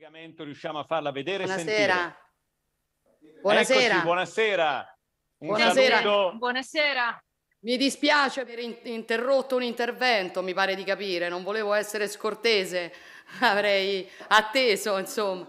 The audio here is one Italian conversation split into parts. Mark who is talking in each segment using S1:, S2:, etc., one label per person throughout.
S1: collegamento riusciamo a farla vedere buonasera. Buonasera. Eccoci, buonasera. Buonasera. buonasera. Mi dispiace aver interrotto un intervento, mi pare di capire, non volevo essere scortese, avrei atteso, insomma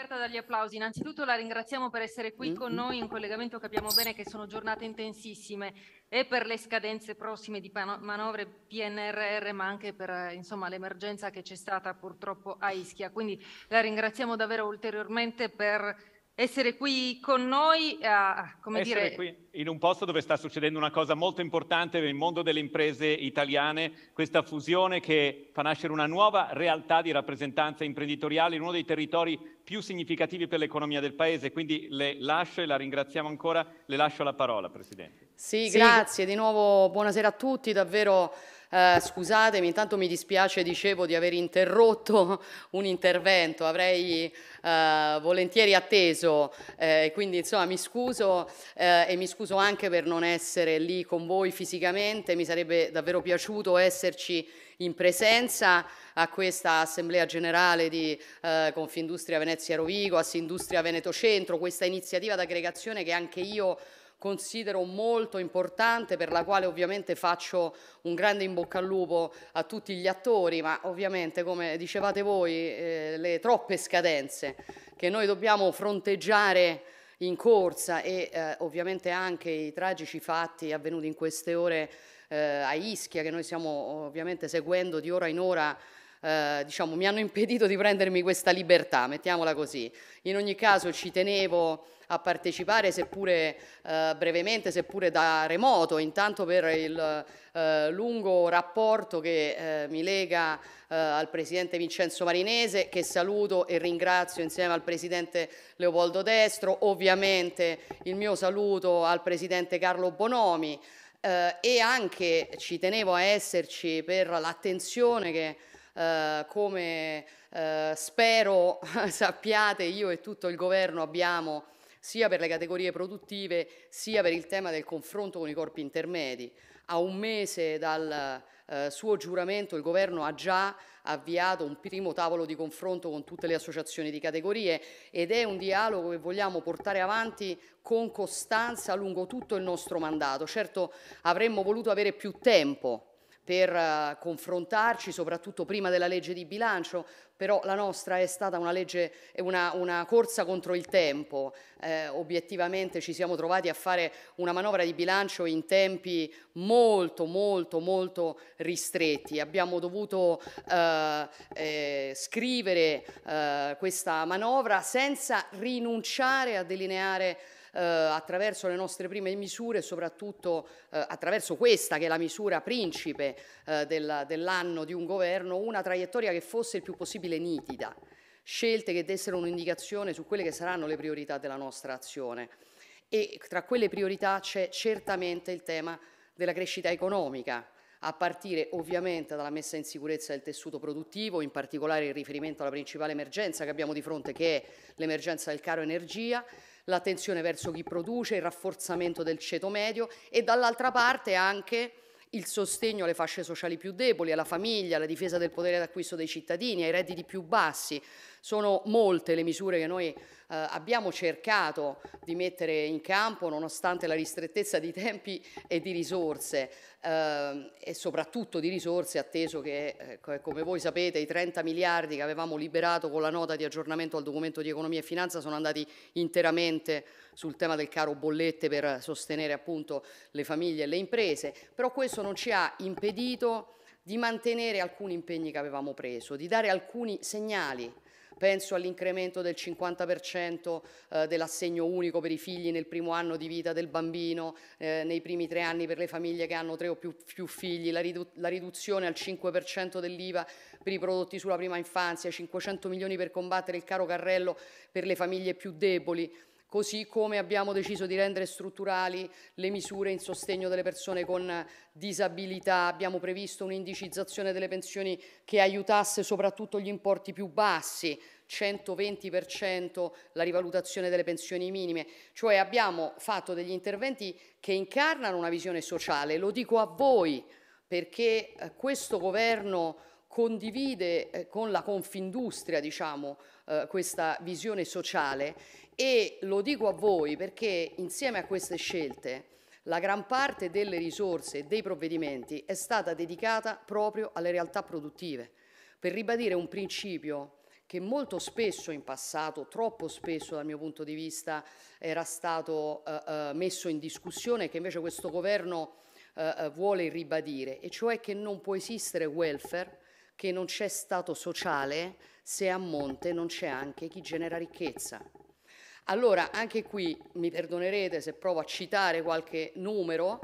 S1: aperta dagli applausi. Innanzitutto la ringraziamo per essere qui mm-hmm. con noi in collegamento, capiamo bene che sono giornate intensissime e per le scadenze prossime di manovre PNRR, ma anche per insomma, l'emergenza che c'è stata purtroppo a Ischia. Quindi la ringraziamo davvero ulteriormente per essere qui con noi, a, eh, come essere dire... qui in un posto dove sta succedendo una cosa molto importante nel mondo delle imprese italiane, questa fusione che fa nascere una nuova realtà di rappresentanza imprenditoriale in uno dei territori più significativi per l'economia del Paese. Quindi le lascio e la ringraziamo ancora, le lascio la parola Presidente. Sì, sì. grazie, di nuovo buonasera a tutti, davvero... Eh, scusatemi, intanto mi dispiace, dicevo, di aver interrotto un intervento, avrei eh, volentieri atteso, eh, quindi insomma mi scuso eh, e mi scuso anche per non essere lì con voi fisicamente, mi sarebbe davvero piaciuto esserci in presenza a questa assemblea generale di eh, Confindustria Venezia Rovigo, Assindustria Veneto Centro, questa iniziativa d'aggregazione che anche io considero molto importante, per la quale ovviamente faccio un grande in bocca al lupo a tutti gli attori, ma ovviamente come dicevate voi eh, le troppe scadenze che noi dobbiamo fronteggiare in corsa e eh, ovviamente anche i tragici fatti avvenuti in queste ore eh, a Ischia che noi stiamo ovviamente seguendo di ora in ora eh, diciamo, mi hanno impedito di prendermi questa libertà, mettiamola così. In ogni caso ci tenevo a partecipare, seppure eh, brevemente, seppure da remoto, intanto per il eh, lungo rapporto che eh, mi lega eh, al Presidente Vincenzo Marinese, che saluto e ringrazio insieme al Presidente Leopoldo Destro, ovviamente il mio saluto al Presidente Carlo Bonomi eh, e anche ci tenevo a esserci per l'attenzione che eh, come eh, spero sappiate io e tutto il governo abbiamo sia per le categorie produttive sia per il tema del confronto con i corpi intermedi. A un mese dal eh, suo giuramento il governo ha già avviato un primo tavolo di confronto con tutte le associazioni di categorie ed è un dialogo che vogliamo portare avanti con costanza lungo tutto il nostro mandato. Certo avremmo voluto avere più tempo per eh, confrontarci, soprattutto prima della legge di bilancio, però la nostra è stata una, legge, una, una corsa contro il tempo, eh, obiettivamente ci siamo trovati a fare una manovra di bilancio in tempi molto molto molto ristretti, abbiamo dovuto eh, eh, scrivere eh, questa manovra senza rinunciare a delineare eh, attraverso le nostre prime misure, soprattutto eh, attraverso questa che è la misura principe eh, del, dell'anno di un governo, una traiettoria che fosse il più possibile nitida, scelte che dessero un'indicazione su quelle che saranno le priorità della nostra azione. E tra quelle priorità c'è certamente il tema della crescita economica, a partire ovviamente dalla messa in sicurezza del tessuto produttivo, in particolare in riferimento alla principale emergenza che abbiamo di fronte che è l'emergenza del caro energia, l'attenzione verso chi produce, il rafforzamento del ceto medio e dall'altra parte anche il sostegno alle fasce sociali più deboli, alla famiglia, alla difesa del potere d'acquisto dei cittadini, ai redditi più bassi. Sono molte le misure che noi eh, abbiamo cercato di mettere in campo nonostante la ristrettezza di tempi e di risorse eh, e soprattutto di risorse atteso che eh, come voi sapete i 30 miliardi che avevamo liberato con la nota di aggiornamento al documento di economia e finanza sono andati interamente sul tema del caro bollette per sostenere appunto le famiglie e le imprese, però questo non ci ha impedito di mantenere alcuni impegni che avevamo preso, di dare alcuni segnali Penso all'incremento del 50% eh, dell'assegno unico per i figli nel primo anno di vita del bambino, eh, nei primi tre anni per le famiglie che hanno tre o più, più figli, la, ridu la, riduzione al 5% dell'IVA per i prodotti sulla prima infanzia, 500 milioni per combattere il caro carrello per le famiglie più deboli così come abbiamo deciso di rendere strutturali le misure in sostegno delle persone con disabilità, abbiamo previsto un'indicizzazione delle pensioni che aiutasse soprattutto gli importi più bassi, 120% la rivalutazione delle pensioni minime, cioè abbiamo fatto degli interventi che incarnano una visione sociale, lo dico a voi perché eh, questo governo condivide eh, con la Confindustria diciamo, eh, questa visione sociale e lo dico a voi perché insieme a queste scelte la gran parte delle risorse e dei provvedimenti è stata dedicata proprio alle realtà produttive per ribadire un principio che molto spesso in passato, troppo spesso dal mio punto di vista, era stato eh, eh messo in discussione e che invece questo governo eh, eh, vuole ribadire, e cioè che non può esistere welfare che non c'è Stato sociale se a monte non c'è anche chi genera ricchezza. Allora, anche qui mi perdonerete se provo a citare qualche numero,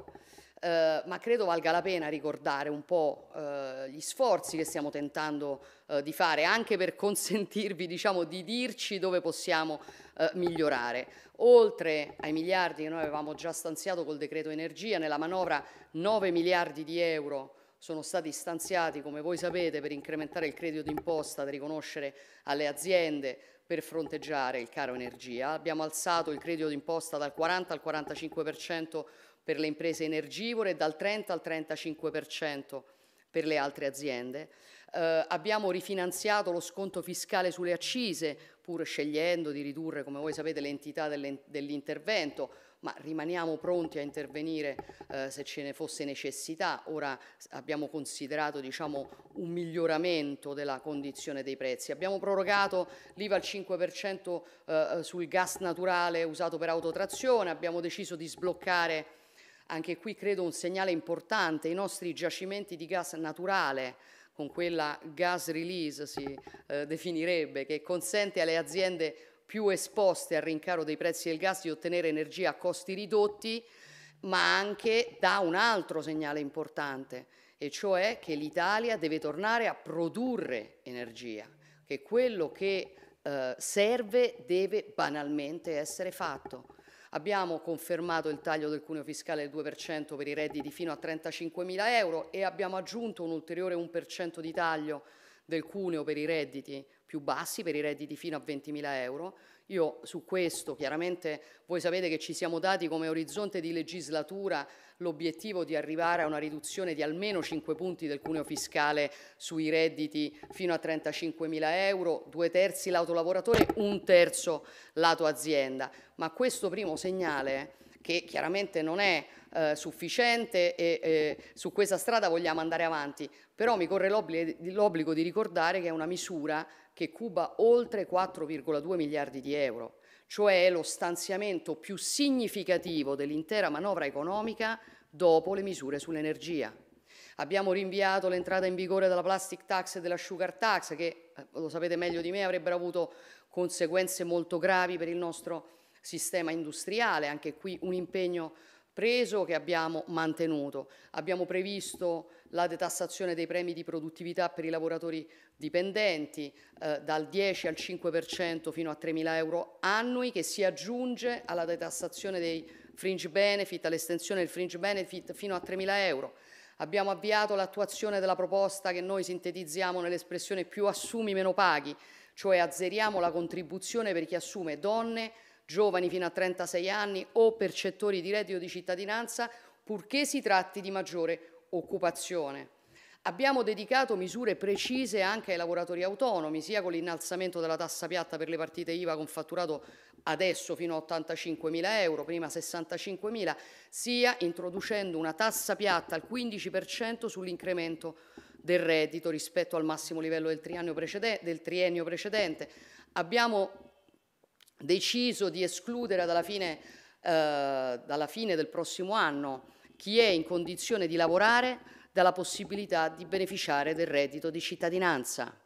S1: eh, ma credo valga la pena ricordare un po' eh, gli sforzi che stiamo tentando eh, di fare, anche per consentirvi diciamo, di dirci dove possiamo eh, migliorare. Oltre ai miliardi che noi avevamo già stanziato col decreto energia, nella manovra 9 miliardi di euro sono stati stanziati, come voi sapete, per incrementare il credito d'imposta da riconoscere alle aziende per fronteggiare il caro energia. Abbiamo alzato il credito d'imposta dal 40 al 45% per le imprese energivore e dal 30 al 35% per le altre aziende. Eh, abbiamo rifinanziato lo sconto fiscale sulle accise, pur scegliendo di ridurre, come voi sapete, l'entità dell'intervento ma rimaniamo pronti a intervenire eh, se ce ne fosse necessità. Ora abbiamo considerato diciamo, un miglioramento della condizione dei prezzi. Abbiamo prorogato l'IVA al 5% eh, eh, sul gas naturale usato per autotrazione, abbiamo deciso di sbloccare anche qui credo un segnale importante, i nostri giacimenti di gas naturale con quella gas release si eh, definirebbe, che consente alle aziende più esposte al rincaro dei prezzi del gas di ottenere energia a costi ridotti, ma anche dà un altro segnale importante, e cioè che l'Italia deve tornare a produrre energia, che quello che eh, serve deve banalmente essere fatto. Abbiamo confermato il taglio del cuneo fiscale del 2% per i redditi fino a 35 mila euro e abbiamo aggiunto un ulteriore 1% di taglio del cuneo per i redditi più bassi per i redditi fino a 20.000 euro. Io su questo, chiaramente voi sapete che ci siamo dati come orizzonte di legislatura l'obiettivo di arrivare a una riduzione di almeno 5 punti del cuneo fiscale sui redditi fino a 35.000 euro, due terzi lato lavoratore, un terzo lato azienda. Ma questo primo segnale che chiaramente non è eh, sufficiente e eh, su questa strada vogliamo andare avanti, però mi corre l'obbligo di ricordare che è una misura che cuba oltre 4,2 miliardi di euro, cioè lo stanziamento più significativo dell'intera manovra economica dopo le misure sull'energia. Abbiamo rinviato l'entrata in vigore della plastic tax e della sugar tax che, eh, lo sapete meglio di me, avrebbero avuto conseguenze molto gravi per il nostro sistema industriale, anche qui un impegno preso che abbiamo mantenuto. Abbiamo previsto la detassazione dei premi di produttività per i lavoratori dipendenti eh, dal 10 al 5% fino a 3.000 euro annui che si aggiunge alla detassazione dei fringe benefit, all'estensione del fringe benefit fino a 3.000 euro. Abbiamo avviato l'attuazione della proposta che noi sintetizziamo nell'espressione più assumi meno paghi, cioè azzeriamo la contribuzione per chi assume donne, giovani fino a 36 anni o percettori di reddito di cittadinanza, purché si tratti di maggiore occupazione. Abbiamo dedicato misure precise anche ai lavoratori autonomi, sia con l'innalzamento della tassa piatta per le partite IVA con fatturato adesso fino a 85.000 euro, prima 65.000, sia introducendo una tassa piatta al 15% sull'incremento del reddito rispetto al massimo livello del triennio precedente. Abbiamo deciso di escludere dalla fine, eh, dalla fine del prossimo anno chi è in condizione di lavorare dalla possibilità di beneficiare del reddito di cittadinanza,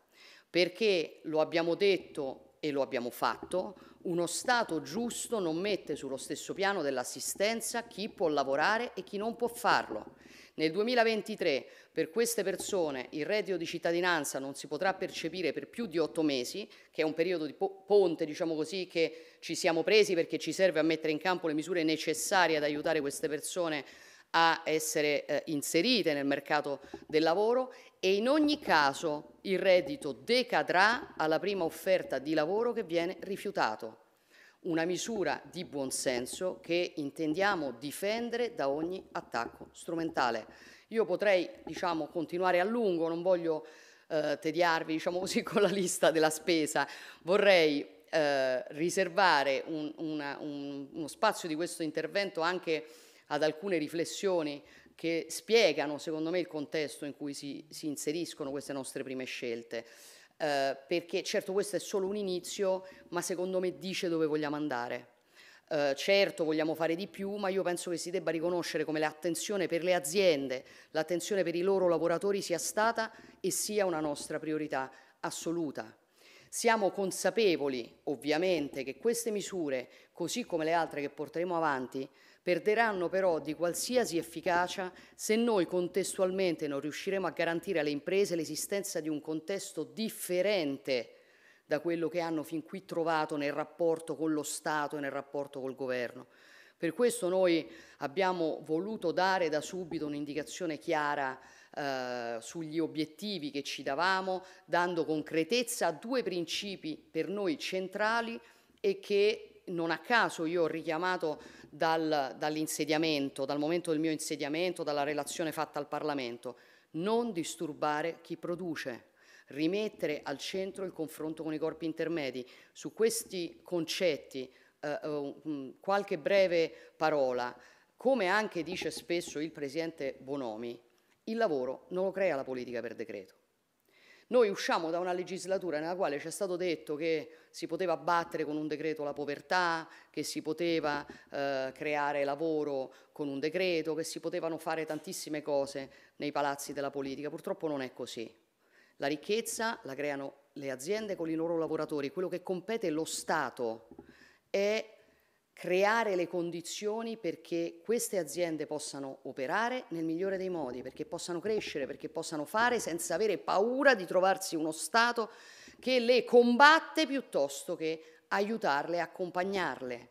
S1: perché lo abbiamo detto e lo abbiamo fatto, uno Stato giusto non mette sullo stesso piano dell'assistenza chi può lavorare e chi non può farlo. Nel 2023 per queste persone il reddito di cittadinanza non si potrà percepire per più di otto mesi, che è un periodo di ponte, diciamo così, che ci siamo presi perché ci serve a mettere in campo le misure necessarie ad aiutare queste persone a essere eh, inserite nel mercato del lavoro e in ogni caso il reddito decadrà alla prima offerta di lavoro che viene rifiutato una misura di buonsenso che intendiamo difendere da ogni attacco strumentale. Io potrei diciamo, continuare a lungo, non voglio eh, tediarvi diciamo così, con la lista della spesa, vorrei eh, riservare un, una, un, uno spazio di questo intervento anche ad alcune riflessioni che spiegano, secondo me, il contesto in cui si, si inseriscono queste nostre prime scelte eh, perché certo questo è solo un inizio, ma secondo me dice dove vogliamo andare. Eh, certo vogliamo fare di più, ma io penso che si debba riconoscere come l'attenzione per le aziende, l'attenzione per i loro lavoratori sia stata e sia una nostra priorità assoluta. Siamo consapevoli ovviamente che queste misure, così come le altre che porteremo avanti, perderanno però di qualsiasi efficacia se noi contestualmente non riusciremo a garantire alle imprese l'esistenza di un contesto differente da quello che hanno fin qui trovato nel rapporto con lo Stato e nel rapporto col governo. Per questo noi abbiamo voluto dare da subito un'indicazione chiara eh, sugli obiettivi che ci davamo, dando concretezza a due principi per noi centrali e che non a caso io ho richiamato dal, dall'insediamento, dal momento del mio insediamento, dalla relazione fatta al Parlamento, non disturbare chi produce, rimettere al centro il confronto con i corpi intermedi. Su questi concetti eh, eh qualche breve parola. Come anche dice spesso il Presidente Bonomi, il lavoro non lo crea la politica per decreto. Noi usciamo da una legislatura nella quale ci è stato detto che si poteva abbattere con un decreto la povertà, che si poteva eh, creare lavoro con un decreto, che si potevano fare tantissime cose nei palazzi della politica. Purtroppo non è così. La ricchezza la creano le aziende con i loro lavoratori, quello che compete lo Stato è creare le condizioni perché queste aziende possano operare nel migliore dei modi, perché possano crescere, perché possano fare senza avere paura di trovarsi uno Stato che le combatte piuttosto che aiutarle, accompagnarle.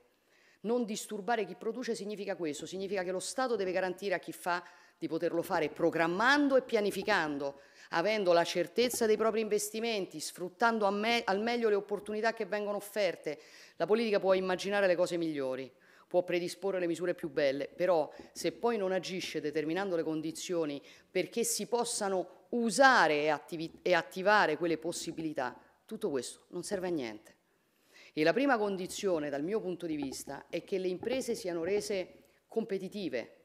S1: Non disturbare chi produce significa questo, significa che lo Stato deve garantire a chi fa di poterlo fare programmando e pianificando, avendo la certezza dei propri investimenti, sfruttando me al meglio le opportunità che vengono offerte. La politica può immaginare le cose migliori, può predisporre le misure più belle, però se poi non agisce determinando le condizioni perché si possano usare e, attiv e attivare quelle possibilità, tutto questo non serve a niente. E la prima condizione, dal mio punto di vista, è che le imprese siano rese competitive,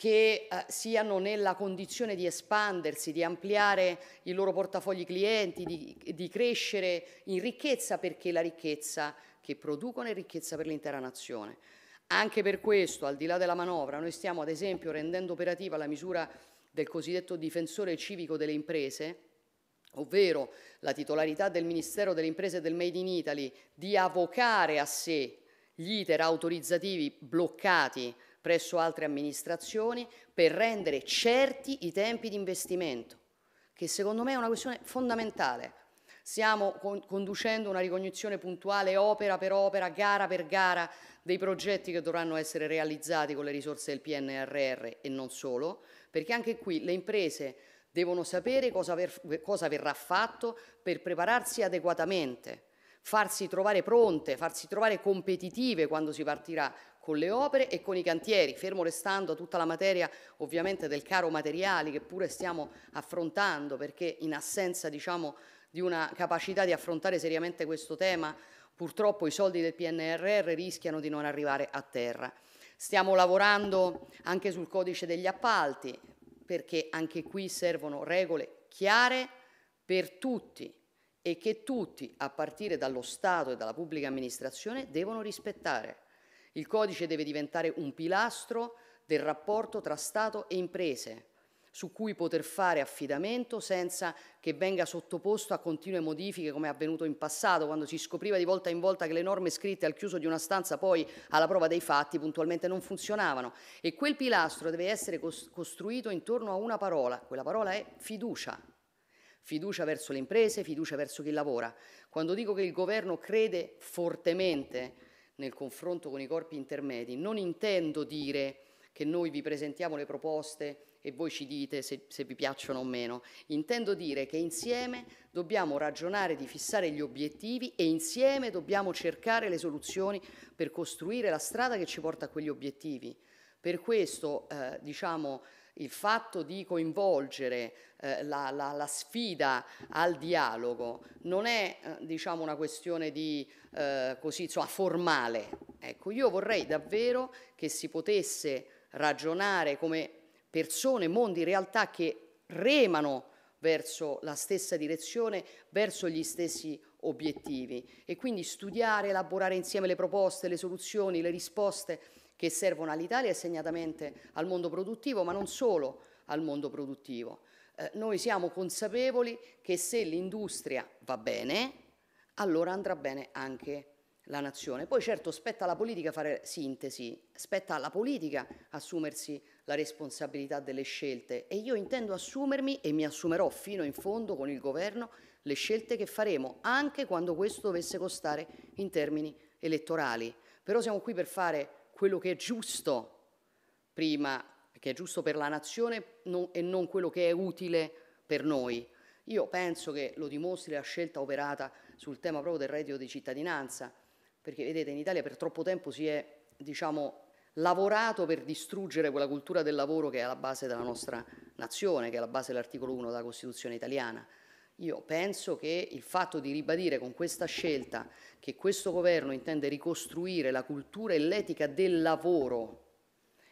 S1: che eh, siano nella condizione di espandersi, di ampliare i loro portafogli clienti, di, di crescere in ricchezza perché la ricchezza che producono è ricchezza per l'intera nazione. Anche per questo, al di là della manovra, noi stiamo ad esempio rendendo operativa la misura del cosiddetto difensore civico delle imprese, ovvero la titolarità del Ministero delle Imprese e del Made in Italy di avocare a sé gli iter autorizzativi bloccati presso altre amministrazioni per rendere certi i tempi di investimento, che secondo me è una questione fondamentale. Stiamo conducendo una ricognizione puntuale opera per opera, gara per gara dei progetti che dovranno essere realizzati con le risorse del PNRR e non solo, perché anche qui le imprese devono sapere cosa, ver cosa verrà fatto per prepararsi adeguatamente farsi trovare pronte, farsi trovare competitive quando si partirà con le opere e con i cantieri, fermo restando tutta la materia ovviamente del caro materiali che pure stiamo affrontando perché in assenza diciamo, di una capacità di affrontare seriamente questo tema purtroppo i soldi del PNRR rischiano di non arrivare a terra. Stiamo lavorando anche sul codice degli appalti perché anche qui servono regole chiare per tutti e che tutti, a partire dallo Stato e dalla pubblica amministrazione, devono rispettare. Il codice deve diventare un pilastro del rapporto tra Stato e imprese, su cui poter fare affidamento senza che venga sottoposto a continue modifiche come è avvenuto in passato, quando si scopriva di volta in volta che le norme scritte al chiuso di una stanza poi alla prova dei fatti puntualmente non funzionavano. E quel pilastro deve essere costruito intorno a una parola, quella parola è fiducia. Fiducia verso le imprese, fiducia verso chi lavora. Quando dico che il governo crede fortemente nel confronto con i corpi intermedi, non intendo dire che noi vi presentiamo le proposte e voi ci dite se, se, vi piacciono o meno. Intendo dire che insieme dobbiamo ragionare di fissare gli obiettivi e insieme dobbiamo cercare le soluzioni per costruire la strada che ci porta a quegli obiettivi. Per questo, eh, diciamo, il fatto di coinvolgere eh, la, la, la, sfida al dialogo non è eh, diciamo una questione di, eh, così, insomma, formale. Ecco, io vorrei davvero che si potesse ragionare come persone, mondi, realtà che remano verso la stessa direzione, verso gli stessi obiettivi e quindi studiare, elaborare insieme le proposte, le soluzioni, le risposte che servono all'Italia e segnatamente al mondo produttivo, ma non solo al mondo produttivo. Eh, noi siamo consapevoli che se l'industria va bene, allora andrà bene anche la nazione. Poi certo spetta alla politica fare sintesi, spetta alla politica assumersi la responsabilità delle scelte e io intendo assumermi e mi assumerò fino in fondo con il governo le scelte che faremo, anche quando questo dovesse costare in termini elettorali. Però siamo qui per fare quello che è giusto prima, che è giusto per la nazione non, e non quello che è utile per noi. Io penso che lo dimostri la scelta operata sul tema proprio del reddito di cittadinanza, perché vedete in Italia per troppo tempo si è diciamo, lavorato per distruggere quella cultura del lavoro che è alla base della nostra nazione, che è alla base dell'articolo 1 della Costituzione italiana. Io penso che il fatto di ribadire con questa scelta che questo governo intende ricostruire la cultura e l'etica del lavoro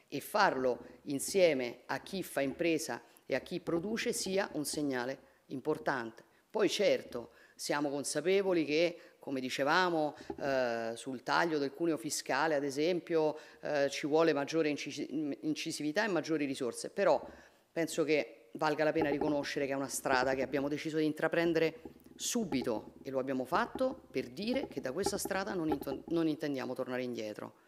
S1: e farlo insieme a chi fa impresa e a chi produce sia un segnale importante. Poi certo siamo consapevoli che come dicevamo, eh, sul taglio del cuneo fiscale, ad esempio, eh, ci vuole maggiore incis incisività e maggiori risorse, però penso che che valga la pena riconoscere che è una strada che abbiamo deciso di intraprendere subito e lo abbiamo fatto per dire che da questa strada non, int non intendiamo tornare indietro.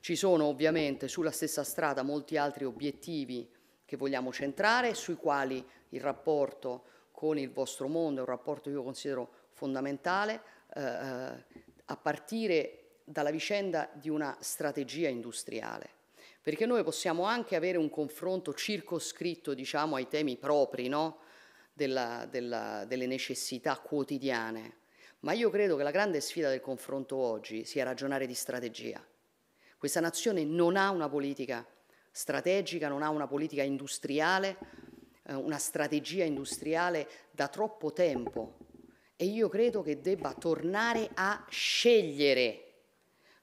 S1: Ci sono ovviamente sulla stessa strada molti altri obiettivi che vogliamo centrare, sui quali il rapporto con il vostro mondo è un rapporto che io considero fondamentale, eh, eh a partire dalla vicenda di una strategia industriale perché noi possiamo anche avere un confronto circoscritto diciamo, ai temi propri no? della, della, delle necessità quotidiane, ma io credo che la grande sfida del confronto oggi sia ragionare di strategia. Questa nazione non ha una politica strategica, non ha una politica industriale, eh, una strategia industriale da troppo tempo e io credo che debba tornare a scegliere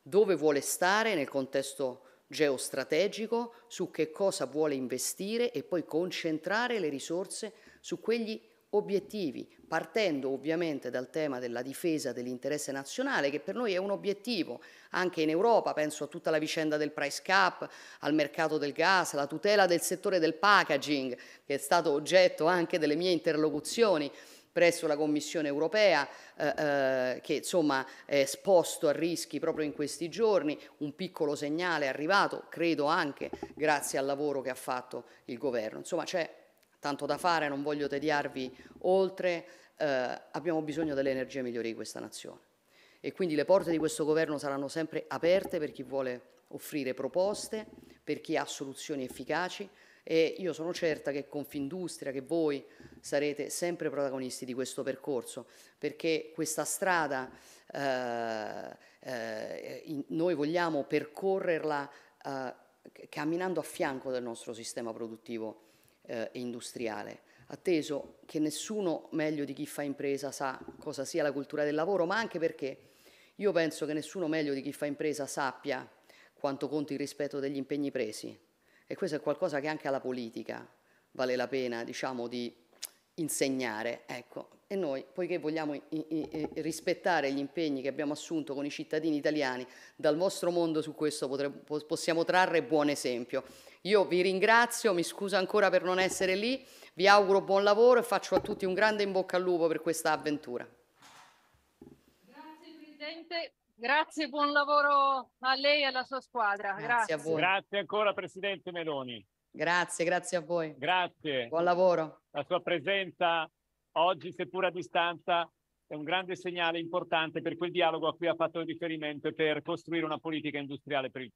S1: dove vuole stare nel contesto geostrategico su che cosa vuole investire e poi concentrare le risorse su quegli obiettivi, partendo ovviamente dal tema della difesa dell'interesse nazionale, che per noi è un obiettivo anche in Europa, penso a tutta la vicenda del price cap, al mercato del gas, alla tutela del settore del packaging, che è stato oggetto anche delle mie interlocuzioni presso la Commissione europea eh, eh, che insomma è esposto a rischi proprio in questi giorni, un piccolo segnale è arrivato, credo anche grazie al lavoro che ha fatto il governo. Insomma c'è tanto da fare, non voglio tediarvi oltre, eh, abbiamo bisogno delle energie migliori di questa nazione e quindi le porte di questo governo saranno sempre aperte per chi vuole offrire proposte, per chi ha soluzioni efficaci, e io sono certa che Confindustria, che voi sarete sempre protagonisti di questo percorso, perché questa strada eh, eh, noi vogliamo percorrerla eh, camminando a fianco del nostro sistema produttivo e eh, industriale, atteso che nessuno meglio di chi fa impresa sa cosa sia la cultura del lavoro, ma anche perché io penso che nessuno meglio di chi fa impresa sappia quanto conti il rispetto degli impegni presi, e questo è qualcosa che anche alla politica vale la pena, diciamo, di insegnare. Ecco. E noi, poiché vogliamo i, i, i, rispettare gli impegni che abbiamo assunto con i cittadini italiani, dal vostro mondo su questo potremmo, possiamo trarre buon esempio. Io vi ringrazio, mi scuso ancora per non essere lì, vi auguro buon lavoro e faccio a tutti un grande in bocca al lupo per questa avventura. Grazie Presidente. Grazie, buon lavoro a lei e alla sua squadra. Grazie, grazie. grazie ancora Presidente Meloni. Grazie, grazie a voi. Grazie. Buon lavoro. La sua presenza oggi, seppur a distanza, è un grande segnale importante per quel dialogo a cui ha fatto riferimento e per costruire una politica industriale per il Paese.